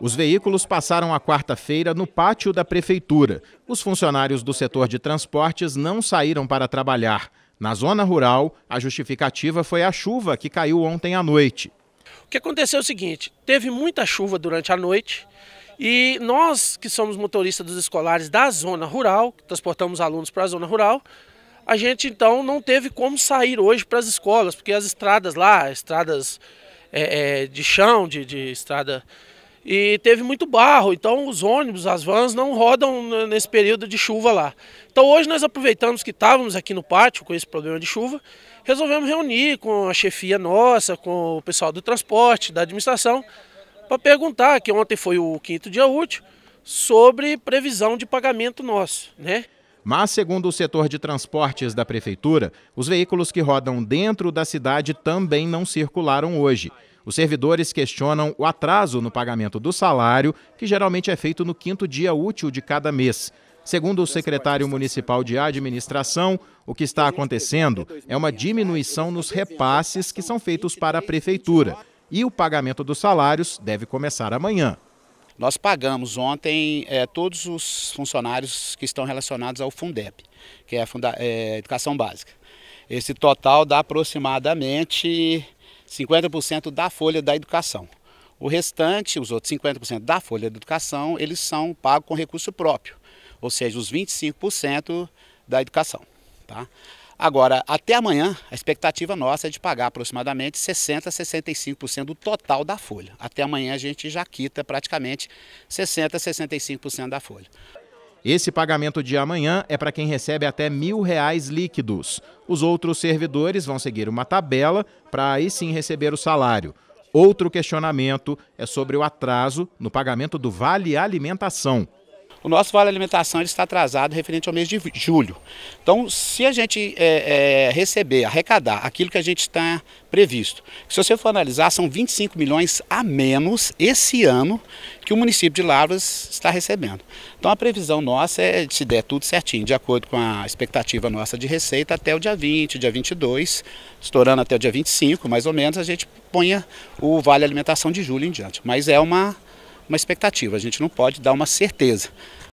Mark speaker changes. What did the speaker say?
Speaker 1: Os veículos passaram a quarta-feira no pátio da prefeitura. Os funcionários do setor de transportes não saíram para trabalhar. Na zona rural, a justificativa foi a chuva que caiu ontem à noite.
Speaker 2: O que aconteceu é o seguinte: teve muita chuva durante a noite. E nós, que somos motoristas dos escolares da zona rural, transportamos alunos para a zona rural, a gente então não teve como sair hoje para as escolas, porque as estradas lá, estradas é, é, de chão, de, de estrada e teve muito barro, então os ônibus, as vans não rodam nesse período de chuva lá. Então hoje nós aproveitamos que estávamos aqui no pátio com esse problema de chuva, resolvemos reunir com a chefia nossa, com o pessoal do transporte, da administração, para perguntar, que ontem foi o quinto dia útil, sobre previsão de pagamento nosso, né?
Speaker 1: Mas, segundo o setor de transportes da prefeitura, os veículos que rodam dentro da cidade também não circularam hoje. Os servidores questionam o atraso no pagamento do salário, que geralmente é feito no quinto dia útil de cada mês. Segundo o secretário municipal de administração, o que está acontecendo é uma diminuição nos repasses que são feitos para a prefeitura. E o pagamento dos salários deve começar amanhã.
Speaker 3: Nós pagamos ontem é, todos os funcionários que estão relacionados ao Fundeb, que é a Funda é, Educação Básica. Esse total dá aproximadamente 50% da folha da educação. O restante, os outros 50% da folha da educação, eles são pagos com recurso próprio, ou seja, os 25% da educação. Tá? Agora, até amanhã, a expectativa nossa é de pagar aproximadamente 60% a 65% do total da folha. Até amanhã a gente já quita praticamente 60% a 65% da folha.
Speaker 1: Esse pagamento de amanhã é para quem recebe até mil reais líquidos. Os outros servidores vão seguir uma tabela para aí sim receber o salário. Outro questionamento é sobre o atraso
Speaker 3: no pagamento do Vale Alimentação. O nosso vale alimentação ele está atrasado referente ao mês de julho. Então, se a gente é, é, receber, arrecadar aquilo que a gente está previsto, se você for analisar, são 25 milhões a menos esse ano que o município de Lavras está recebendo. Então, a previsão nossa é, se der tudo certinho, de acordo com a expectativa nossa de receita, até o dia 20, dia 22, estourando até o dia 25, mais ou menos, a gente ponha o vale alimentação de julho em diante. Mas é uma uma expectativa, a gente não pode dar uma certeza.